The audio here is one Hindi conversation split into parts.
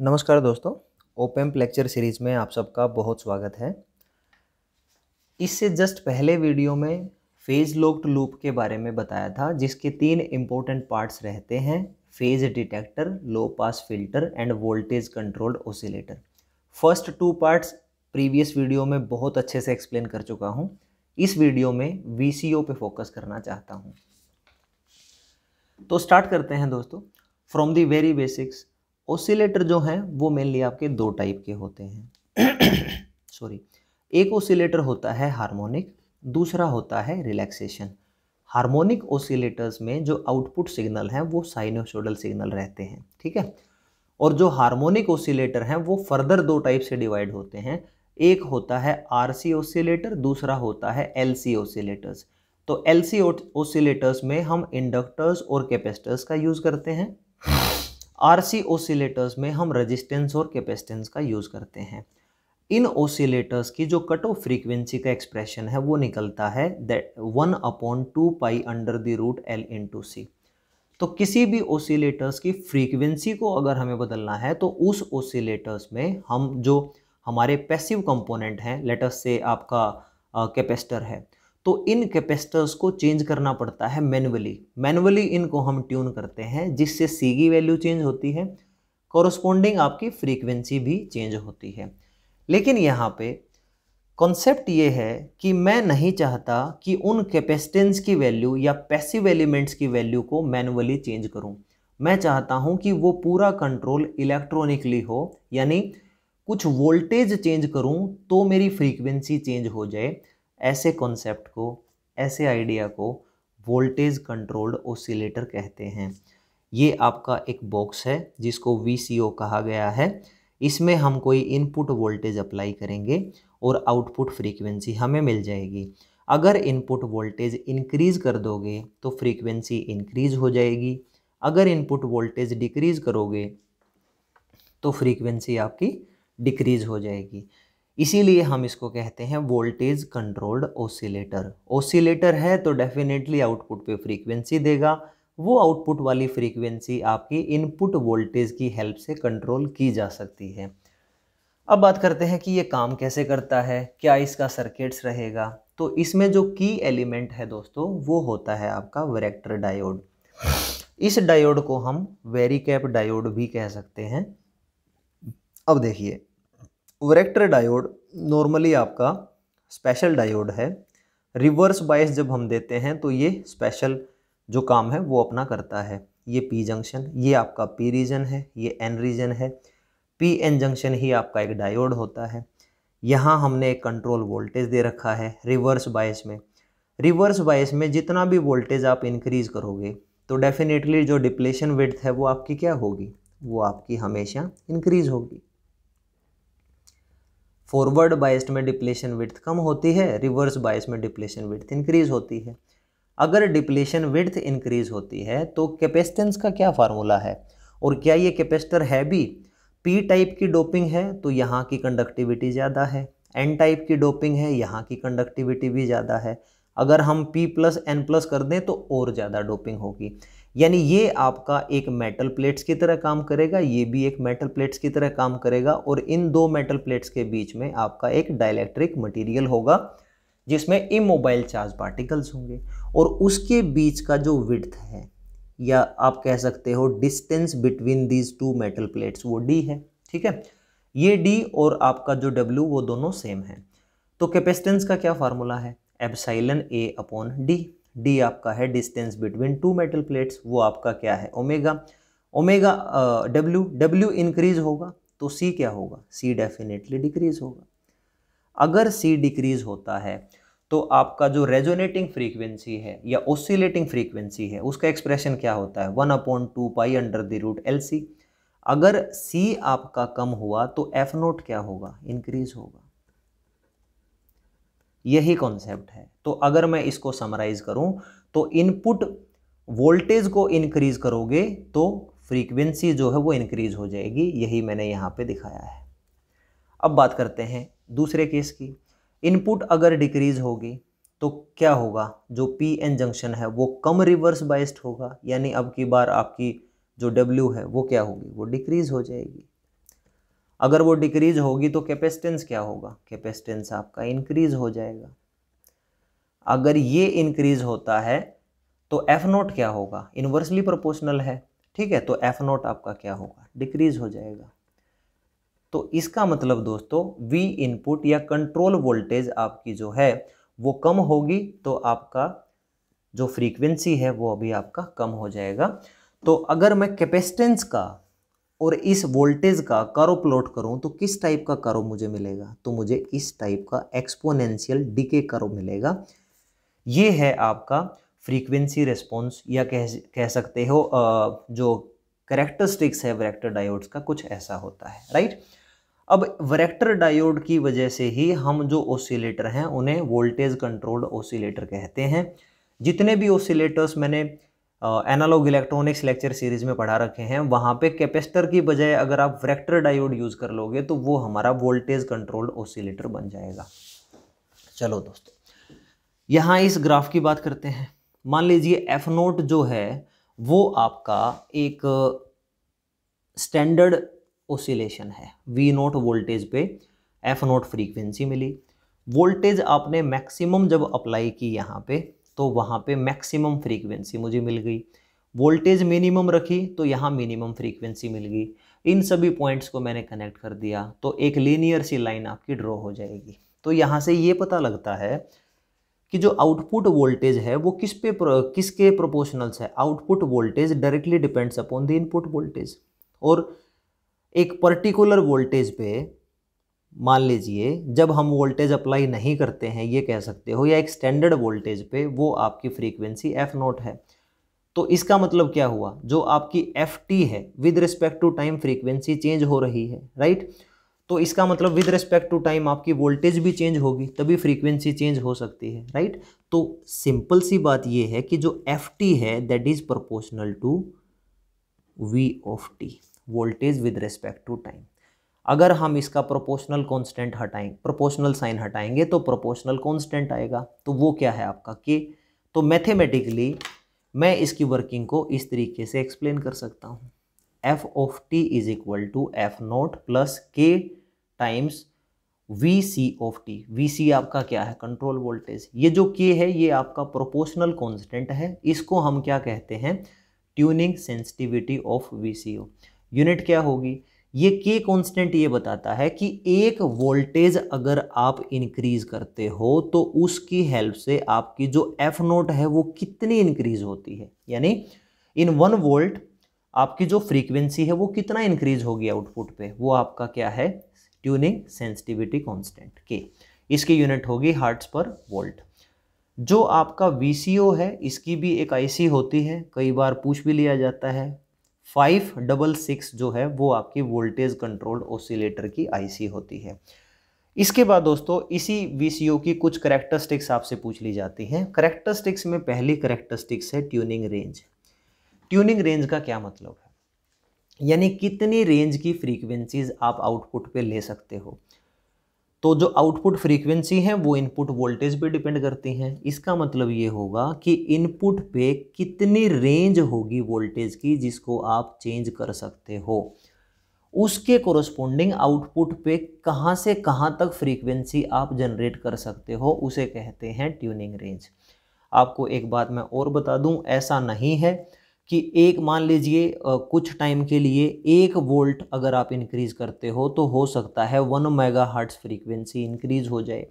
नमस्कार दोस्तों ओपेम्प लेक्चर सीरीज़ में आप सबका बहुत स्वागत है इससे जस्ट पहले वीडियो में फेज लॉक्ड लूप के बारे में बताया था जिसके तीन इम्पोर्टेंट पार्ट्स रहते हैं phase detector low pass filter and voltage controlled oscillator first two parts previous video में बहुत अच्छे से एक्सप्लेन कर चुका हूँ इस वीडियो में वी पे फोकस करना चाहता हूँ तो स्टार्ट करते हैं दोस्तों from the very basics oscillator जो हैं वो मेनली आपके दो टाइप के होते हैं सॉरी एक ओसिलेटर होता है हार्मोनिक दूसरा होता है रिलैक्सेशन हार्मोनिक ओसिलेटर्स में जो आउटपुट सिग्नल हैं वो साइनोसोडल सिग्नल रहते हैं ठीक है और जो हार्मोनिक ओसिलेटर हैं वो फर्दर दो टाइप से डिवाइड होते हैं एक होता है आर सी ओसिलेटर दूसरा होता है एल सी ओसिलेटर्स तो एल सी ओसिलेटर्स में हम इंडक्टर्स और कैपेसिटर्स का यूज़ करते हैं आरसी ओसिलेटर्स में हम रेजिस्टेंस और कैपेसिटेंस का यूज़ करते हैं इन ओसिलेटर्स की जो कट ऑफ फ्रीक्वेंसी का एक्सप्रेशन है वो निकलता है that one upon two pi under the root L into C तो किसी भी ओसिलेटर्स की फ्रीक्वेंसी को अगर हमें बदलना है तो उस ओसिलेटर्स में हम जो हमारे पैसिव कंपोनेंट हैं लेटस से आपका कैपेसिटर है तो इन कैपेसिटर्स को चेंज करना पड़ता है मैनुअली मैनुअली इनको हम ट्यून करते हैं जिससे सी की वैल्यू चेंज होती है कॉरस्पॉन्डिंग आपकी फ्रीक्वेंसी भी चेंज होती है लेकिन यहाँ पे कॉन्सेप्ट ये है कि मैं नहीं चाहता कि उन कैपेसिटेंस की वैल्यू या पैसिव एलिमेंट्स की वैल्यू को मैनुअली चेंज करूँ मैं चाहता हूँ कि वो पूरा कंट्रोल इलेक्ट्रॉनिकली हो यानी कुछ वोल्टेज चेंज करूँ तो मेरी फ्रीक्वेंसी चेंज हो जाए ऐसे कॉन्सेप्ट को ऐसे आइडिया को वोल्टेज कंट्रोल्ड ओसिलेटर कहते हैं ये आपका एक बॉक्स है जिसको वी कहा गया है इसमें हम कोई इनपुट वोल्टेज अप्लाई करेंगे और आउटपुट फ्रीक्वेंसी हमें मिल जाएगी अगर इनपुट वोल्टेज इंक्रीज़ कर दोगे तो फ्रीक्वेंसी इंक्रीज़ हो जाएगी अगर इनपुट वोल्टेज डिक्रीज़ करोगे तो फ्रीक्वेंसी आपकी डिक्रीज़ हो जाएगी इसीलिए हम इसको कहते हैं वोल्टेज कंट्रोल्ड ओसिलेटर ओसिलेटर है तो डेफिनेटली आउटपुट पे फ्रीक्वेंसी देगा वो आउटपुट वाली फ्रीक्वेंसी आपकी इनपुट वोल्टेज की हेल्प से कंट्रोल की जा सकती है अब बात करते हैं कि ये काम कैसे करता है क्या इसका सर्किट्स रहेगा तो इसमें जो की एलिमेंट है दोस्तों वो होता है आपका वरेक्टर डायोड इस डायोड को हम वेरी कैप डायोड भी कह सकते हैं अब देखिए वरेक्टर डायोड नॉर्मली आपका स्पेशल डायोड है रिवर्स बायस जब हम देते हैं तो ये स्पेशल जो काम है वो अपना करता है ये पी जंक्शन ये आपका पी रीजन है ये एन रीजन है पी एन जंक्शन ही आपका एक डायोड होता है यहाँ हमने एक कंट्रोल वोल्टेज दे रखा है रिवर्स बायस में रिवर्स बायस में जितना भी वोल्टेज आप इंक्रीज़ करोगे तो डेफिनेटली जो डिप्लेशन विड्थ है वो आपकी क्या होगी वो आपकी हमेशा इंक्रीज़ होगी फॉरवर्ड बायस में डिप्लेशन विड्थ कम होती है रिवर्स बाइस में डिप्लेशन विड्थ इंक्रीज होती है अगर डिप्लेशन विड्थ इंक्रीज होती है तो कैपेसिटेंस का क्या फार्मूला है और क्या ये कैपेसिटर है भी पी टाइप की डोपिंग है तो यहाँ की कंडक्टिविटी ज़्यादा है एन टाइप की डोपिंग है यहाँ की कंडक्टिविटी भी ज़्यादा है अगर हम पी प्लस एन प्लस कर दें तो और ज़्यादा डोपिंग होगी यानी ये आपका एक मेटल प्लेट्स की तरह काम करेगा ये भी एक मेटल प्लेट्स की तरह काम करेगा और इन दो मेटल प्लेट्स के बीच में आपका एक डाइलेक्ट्रिक मटेरियल होगा जिसमें इमोबाइल चार्ज पार्टिकल्स होंगे और उसके बीच का जो विड्थ है या आप कह सकते हो distance between these two metal plates वो डी है ठीक है ये डी और आपका जो डब्ल्यू वो दोनों सेम है तो कैपेसिटेंस का क्या फार्मूला है epsilon A upon D D आपका है distance between two metal plates वो आपका क्या है omega omega W W increase होगा तो सी क्या होगा सी डेफिनेटली डिक्रीज होगा अगर सी डिक्रीज होता है तो आपका जो रेजोनेटिंग फ्रीक्वेंसी है या ओसिलेटिंग फ्रीक्वेंसी है उसका एक्सप्रेशन क्या होता है one upon two pi under the root L C अगर सी आपका कम हुआ तो एफ नोट क्या होगा इंक्रीज होगा यही कॉन्सेप्ट है तो अगर मैं इसको समराइज करूं तो इनपुट वोल्टेज को इनक्रीज़ करोगे तो फ्रीक्वेंसी जो है वो इनक्रीज़ हो जाएगी यही मैंने यहाँ पे दिखाया है अब बात करते हैं दूसरे केस की इनपुट अगर डिक्रीज होगी तो क्या होगा जो पी एन जंक्शन है वो कम रिवर्स बाइस्ड होगा यानी अब की बार आपकी जो डब्ल्यू है वो क्या होगी वो डिक्रीज हो जाएगी अगर वो डिक्रीज होगी तो कैपेसिटेंस क्या होगा कैपेसिटेंस आपका इंक्रीज हो जाएगा अगर ये इंक्रीज होता है तो एफ नोट क्या होगा इन्वर्सली प्रोपोर्शनल है ठीक है तो एफ नोट आपका क्या होगा डिक्रीज हो जाएगा तो इसका मतलब दोस्तों वी इनपुट या कंट्रोल वोल्टेज आपकी जो है वो कम होगी तो आपका जो फ्रीक्वेंसी है वो अभी आपका कम हो जाएगा तो अगर मैं कैपेसिटेंस का और इस वोल्टेज का करो प्लॉट करूं तो किस टाइप का करो मुझे मिलेगा तो मुझे इस टाइप का एक्सपोनेंशियल डिके करो मिलेगा ये है आपका फ्रीक्वेंसी रिस्पॉन्स या कह कह सकते हो जो करेक्टरिस्टिक्स है वरेक्टर डायोड्स का कुछ ऐसा होता है राइट अब वरेक्टर डायोड की वजह से ही हम जो ओसिलेटर हैं उन्हें वोल्टेज कंट्रोल्ड ओसिलेटर कहते हैं जितने भी ओसिलेटर्स मैंने एनालॉग इलेक्ट्रॉनिक्स लेक्चर सीरीज़ में पढ़ा रखे हैं वहाँ पे कैपेसिटर की बजाय अगर आप वैक्टर डायोड यूज़ कर लोगे तो वो हमारा वोल्टेज कंट्रोल्ड ओसिलेटर बन जाएगा चलो दोस्तों यहाँ इस ग्राफ की बात करते हैं मान लीजिए एफ नोट जो है वो आपका एक स्टैंडर्ड ओसिलेशन है वी नोट वोल्टेज पे एफ नोट फ्रीक्वेंसी मिली वोल्टेज आपने मैक्सिमम जब अप्लाई की यहाँ पे तो वहाँ पे मैक्सिमम फ्रीक्वेंसी मुझे मिल गई वोल्टेज मिनिमम रखी तो यहाँ मिनिमम फ्रीक्वेंसी मिल गई इन सभी पॉइंट्स को मैंने कनेक्ट कर दिया तो एक लीनियर सी लाइन आपकी ड्रॉ हो जाएगी तो यहाँ से ये पता लगता है कि जो आउटपुट वोल्टेज है वो किस पे किसके प्रोपोर्शनल्स है output voltage directly depends upon the input voltage और एक पर्टिकुलर वोल्टेज पे मान लीजिए जब हम वोल्टेज अप्लाई नहीं करते हैं ये कह सकते हो या एक स्टैंडर्ड वोल्टेज पे वो आपकी फ्रीक्वेंसी एफ नोट है तो इसका मतलब क्या हुआ जो आपकी एफ टी है with respect to time frequency change हो रही है राइट तो इसका मतलब विद रिस्पेक्ट टू टाइम आपकी वोल्टेज भी चेंज होगी तभी फ्रीक्वेंसी चेंज हो सकती है राइट तो सिंपल सी बात ये है कि जो एफ टी है that is proportional to V of T voltage with respect to time अगर हम इसका प्रोपोर्शनल कांस्टेंट हटाएं प्रोपोर्शनल साइन हटाएंगे तो प्रोपोर्शनल कांस्टेंट आएगा तो वो क्या है आपका के तो मैथमेटिकली मैं इसकी वर्किंग को इस तरीके से एक्सप्लेन कर सकता हूँ F of T is equal to F naught plus K times V C of T V C आपका क्या है कंट्रोल वोल्टेज ये जो के है ये आपका प्रोपोर्शनल कांस्टेंट है इसको हम क्या कहते हैं tuning sensitivity of V C O unit क्या होगी ये के कांस्टेंट ये बताता है कि एक वोल्टेज अगर आप इंक्रीज करते हो तो उसकी हेल्प से आपकी जो एफ नोट है वो कितनी इंक्रीज होती है यानी इन वन वोल्ट आपकी जो फ्रीक्वेंसी है वो कितना इंक्रीज होगी आउटपुट पे वो आपका क्या है ट्यूनिंग सेंसिटिविटी कांस्टेंट के इसकी यूनिट होगी हार्ट्स पर वोल्ट जो आपका वी है इसकी भी एक आई होती है कई बार पूछ भी लिया जाता है फाइव डबल सिक्स जो है वो आपकी वोल्टेज कंट्रोल्ड ओसिलेटर की आईसी होती है इसके बाद दोस्तों इसी वी की कुछ करेक्टरस्टिक्स आपसे पूछ ली जाती हैं करेक्टरस्टिक्स में पहली करेक्टरिस्टिक्स है ट्यूनिंग रेंज ट्यूनिंग रेंज का क्या मतलब है यानी कितनी रेंज की फ्रीक्वेंसीज आप आउटपुट पे ले सकते हो तो जो आउटपुट फ्रीक्वेंसी है वो इनपुट वोल्टेज पे डिपेंड करती हैं इसका मतलब ये होगा कि इनपुट पे कितनी रेंज होगी वोल्टेज की जिसको आप चेंज कर सकते हो उसके कोरस्पोंडिंग आउटपुट पे कहाँ से कहाँ तक फ्रीक्वेंसी आप जनरेट कर सकते हो उसे कहते हैं ट्यूनिंग रेंज आपको एक बात मैं और बता दूं ऐसा नहीं है कि एक मान लीजिए कुछ टाइम के लिए एक वोल्ट अगर आप इंक्रीज करते हो तो हो सकता है one megahertz frequency increase हो जाए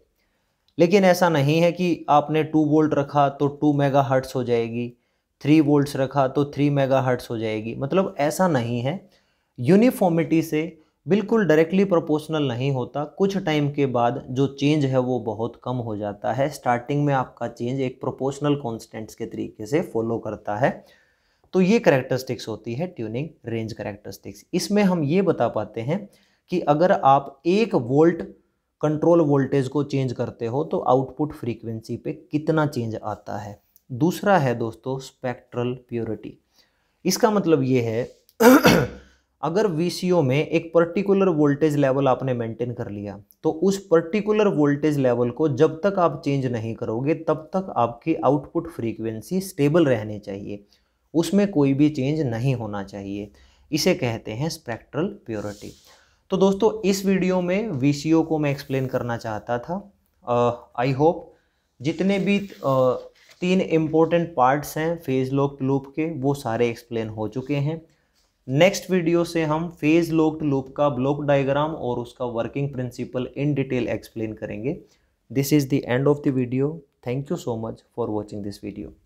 लेकिन ऐसा नहीं है कि आपने टू वोल्ट रखा तो टू मेगा हर्ट्स हो जाएगी थ्री वोल्ट्स रखा तो थ्री मेगा हर्ट्स हो जाएगी मतलब ऐसा नहीं है यूनिफॉर्मिटी से बिल्कुल डायरेक्टली प्रोपोर्शनल नहीं होता कुछ टाइम के बाद जो चेंज है वो बहुत कम हो जाता है स्टार्टिंग में आपका चेंज एक प्रोपोर्शनल कॉन्स्टेंट्स के तरीके से फॉलो करता है तो ये करेक्टरिस्टिक्स होती है ट्यूनिंग रेंज करेक्टरिस्टिक्स इसमें हम ये बता पाते हैं कि अगर आप एक वोल्ट कंट्रोल वोल्टेज को चेंज करते हो तो आउटपुट फ्रीक्वेंसी पे कितना चेंज आता है दूसरा है दोस्तों स्पेक्ट्रल प्योरिटी इसका मतलब ये है अगर वी में एक पर्टिकुलर वोल्टेज लेवल आपने मेंटेन कर लिया तो उस पर्टिकुलर वोल्टेज लेवल को जब तक आप चेंज नहीं करोगे तब तक आपकी आउटपुट फ्रीक्वेंसी स्टेबल रहनी चाहिए उसमें कोई भी चेंज नहीं होना चाहिए इसे कहते हैं स्पेक्ट्रल प्योरिटी तो दोस्तों इस वीडियो में वी को मैं एक्सप्लेन करना चाहता था आई होप जितने भी uh, तीन इम्पोर्टेंट पार्ट्स हैं फेज लॉक्ड लूप के वो सारे एक्सप्लेन हो चुके हैं नेक्स्ट वीडियो से हम फेज लॉक्ड लूप का ब्लॉक डायग्राम और उसका working principle in detail explain करेंगे this is the end of the video thank you so much for watching this video